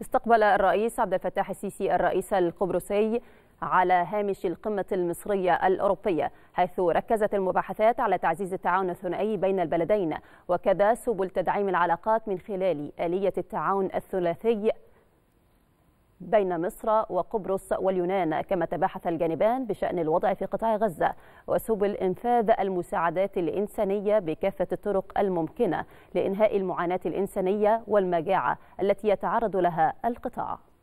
استقبل الرئيس عبد الفتاح السيسي الرئيس القبرصي على هامش القمة المصرية الأوروبية حيث ركزت المباحثات على تعزيز التعاون الثنائي بين البلدين وكذا سبل تدعيم العلاقات من خلال آلية التعاون الثلاثي بين مصر وقبرص واليونان كما تباحث الجانبان بشأن الوضع في قطاع غزة وسبل إنفاذ المساعدات الإنسانية بكافة الطرق الممكنة لإنهاء المعاناة الإنسانية والمجاعة التي يتعرض لها القطاع